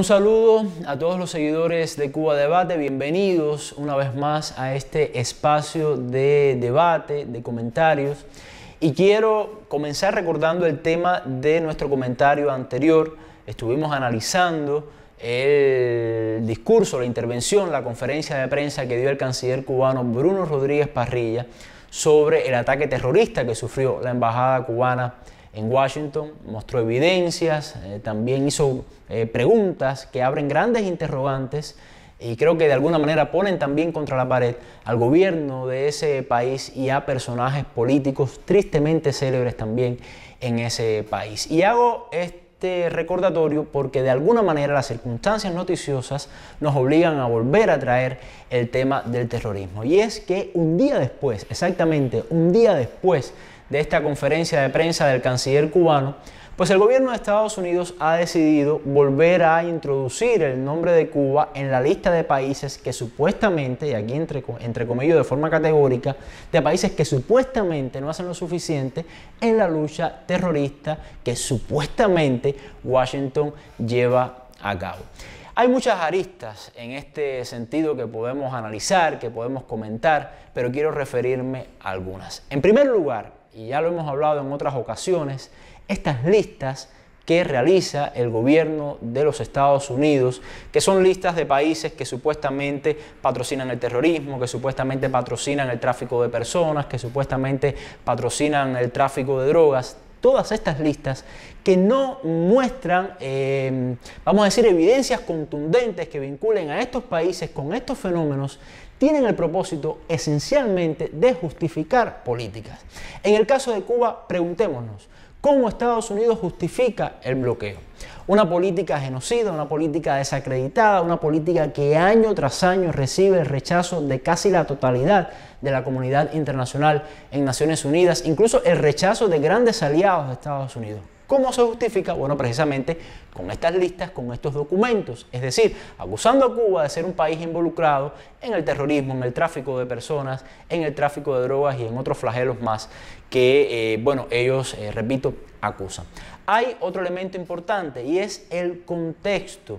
Un saludo a todos los seguidores de Cuba Debate, bienvenidos una vez más a este espacio de debate, de comentarios. Y quiero comenzar recordando el tema de nuestro comentario anterior. Estuvimos analizando el discurso, la intervención, la conferencia de prensa que dio el canciller cubano Bruno Rodríguez Parrilla sobre el ataque terrorista que sufrió la embajada cubana en Washington, mostró evidencias, eh, también hizo eh, preguntas que abren grandes interrogantes y creo que de alguna manera ponen también contra la pared al gobierno de ese país y a personajes políticos tristemente célebres también en ese país. Y hago este recordatorio porque de alguna manera las circunstancias noticiosas nos obligan a volver a traer el tema del terrorismo. Y es que un día después, exactamente un día después de esta conferencia de prensa del canciller cubano, pues el gobierno de Estados Unidos ha decidido volver a introducir el nombre de Cuba en la lista de países que supuestamente, y aquí entre, entre comillas de forma categórica, de países que supuestamente no hacen lo suficiente en la lucha terrorista que supuestamente Washington lleva a cabo. Hay muchas aristas en este sentido que podemos analizar, que podemos comentar, pero quiero referirme a algunas. En primer lugar, y ya lo hemos hablado en otras ocasiones, estas listas que realiza el gobierno de los Estados Unidos, que son listas de países que supuestamente patrocinan el terrorismo, que supuestamente patrocinan el tráfico de personas, que supuestamente patrocinan el tráfico de drogas, todas estas listas que no muestran, em, vamos a decir, evidencias contundentes que vinculen a estos países con estos fenómenos, tienen el propósito esencialmente de justificar políticas. En el caso de Cuba, preguntémonos, cómo Estados Unidos justifica el bloqueo. Una política genocida, una política desacreditada, una política que año tras año recibe el rechazo de casi la totalidad de la comunidad internacional en Naciones Unidas, incluso el rechazo de grandes aliados de Estados Unidos. ¿Cómo se justifica? Bueno, precisamente con estas listas, con estos documentos. Es decir, acusando a Cuba de ser un país involucrado en el terrorismo, en el tráfico de personas, en el tráfico de drogas y en otros flagelos más que, eh, bueno, ellos, eh, repito, acusan. Hay otro elemento importante y es el contexto.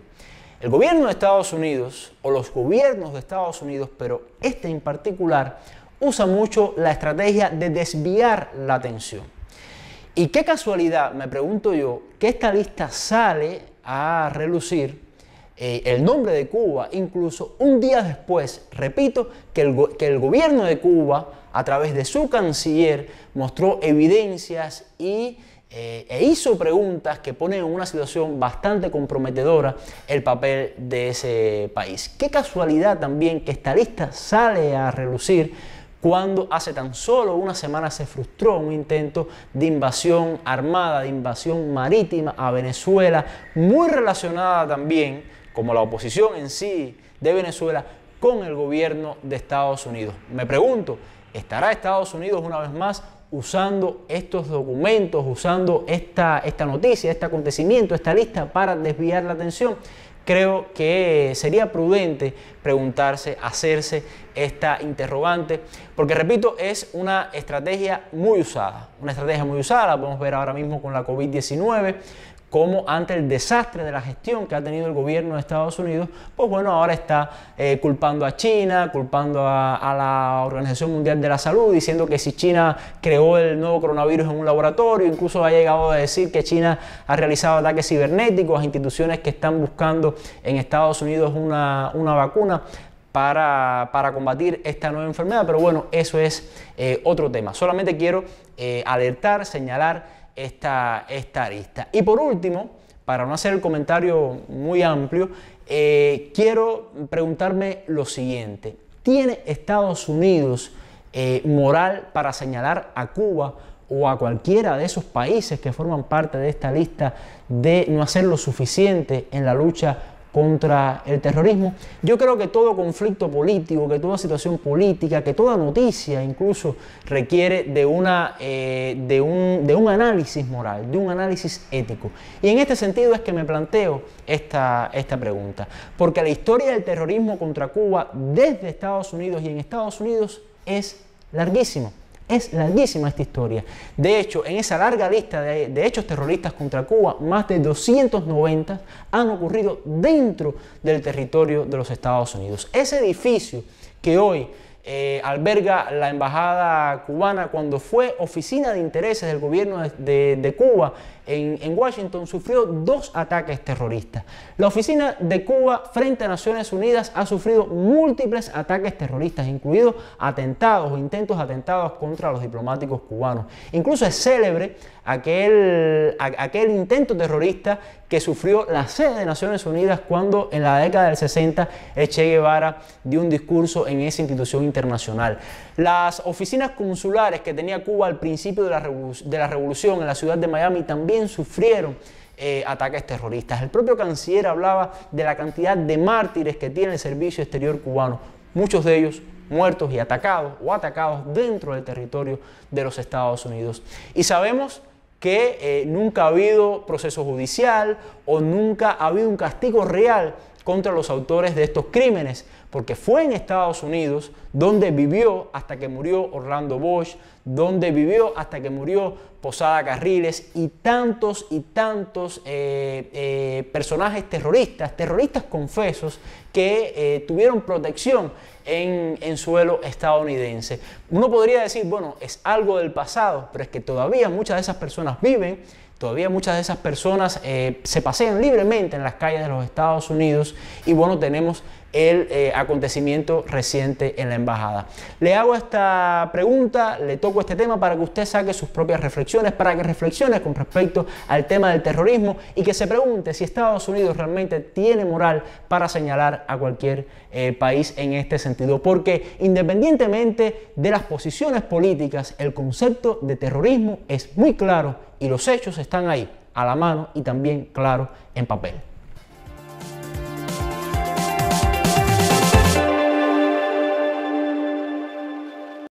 El gobierno de Estados Unidos, o los gobiernos de Estados Unidos, pero este en particular, usa mucho la estrategia de desviar la atención. Y qué casualidad, me pregunto yo, que esta lista sale a relucir eh, el nombre de Cuba incluso un día después, repito, que el, que el gobierno de Cuba, a través de su canciller, mostró evidencias y eh, e hizo preguntas que ponen en una situación bastante comprometedora el papel de ese país. Qué casualidad también que esta lista sale a relucir cuando hace tan solo una semana se frustró un intento de invasión armada, de invasión marítima a Venezuela, muy relacionada también, como la oposición en sí de Venezuela, con el gobierno de Estados Unidos. Me pregunto, ¿estará Estados Unidos una vez más usando estos documentos, usando esta, esta noticia, este acontecimiento, esta lista para desviar la atención? Creo que sería prudente preguntarse, hacerse esta interrogante, porque repito, es una estrategia muy usada, una estrategia muy usada, la podemos ver ahora mismo con la COVID-19, como ante el desastre de la gestión que ha tenido el gobierno de Estados Unidos, pues bueno, ahora está eh, culpando a China, culpando a, la Organización Mundial de la Salud, diciendo que si China creó el nuevo coronavirus en un laboratorio, incluso ha llegado a decir que China ha realizado ataques cibernéticos a instituciones que están buscando en Estados Unidos una, vacuna. Para, combatir esta nueva enfermedad, pero bueno, eso es eh, otro tema. Solamente quiero eh, alertar, señalar esta, esta arista. Y por último, para no hacer el comentario muy amplio, eh, quiero preguntarme lo siguiente. ¿Tiene Estados Unidos eh, moral para señalar a Cuba o a cualquiera de esos países que forman parte de esta lista de no hacer lo suficiente en la lucha contra el terrorismo. Yo creo que todo conflicto político, que toda situación política, que toda noticia incluso requiere de, una, eh, de, un, análisis moral, de un análisis ético. Y en este sentido es que me planteo esta, esta pregunta, porque la historia del terrorismo contra Cuba desde Estados Unidos y en Estados Unidos es larguísimo. Es larguísima esta historia. De hecho, en esa larga lista de, hechos terroristas contra Cuba, más de 290 han ocurrido dentro del territorio de los Estados Unidos. Ese edificio que hoy eh, alberga la embajada cubana, cuando fue oficina de intereses del gobierno de, Cuba en, Washington, sufrió dos ataques terroristas. La oficina de Cuba frente a Naciones Unidas ha sufrido múltiples ataques terroristas, incluidos atentados o intentos atentados contra los diplomáticos cubanos. Incluso es célebre aquel, aquel intento terrorista que sufrió la sede de Naciones Unidas cuando en la década del 60 Che Guevara dio un discurso en esa institución internacional. Las oficinas consulares que tenía Cuba al principio de la, revolución en la ciudad de Miami también sufrieron eh, ataques terroristas. El propio canciller hablaba de la cantidad de mártires que tiene el servicio exterior cubano, muchos de ellos muertos y atacados o atacados dentro del territorio de los Estados Unidos. Y sabemos que eh, nunca ha habido proceso judicial o nunca ha habido un castigo real contra los autores de estos crímenes, porque fue en Estados Unidos donde vivió hasta que murió Orlando Bosch, donde vivió hasta que murió Posada Carriles y tantos y tantos eh, eh, personajes terroristas, terroristas confesos que eh, tuvieron protección en, en, suelo estadounidense. Uno podría decir, bueno, es algo del pasado, pero es que todavía muchas de esas personas viven Todavía muchas de esas personas eh, se pasean libremente en las calles de los Estados Unidos y bueno, tenemos el eh, acontecimiento reciente en la embajada. Le hago esta pregunta, le toco este tema para que usted saque sus propias reflexiones, para que reflexione con respecto al tema del terrorismo y que se pregunte si Estados Unidos realmente tiene moral para señalar a cualquier eh, país en este sentido. Porque independientemente de las posiciones políticas, el concepto de terrorismo es muy claro y los hechos están ahí, a la mano y también, claro, en papel.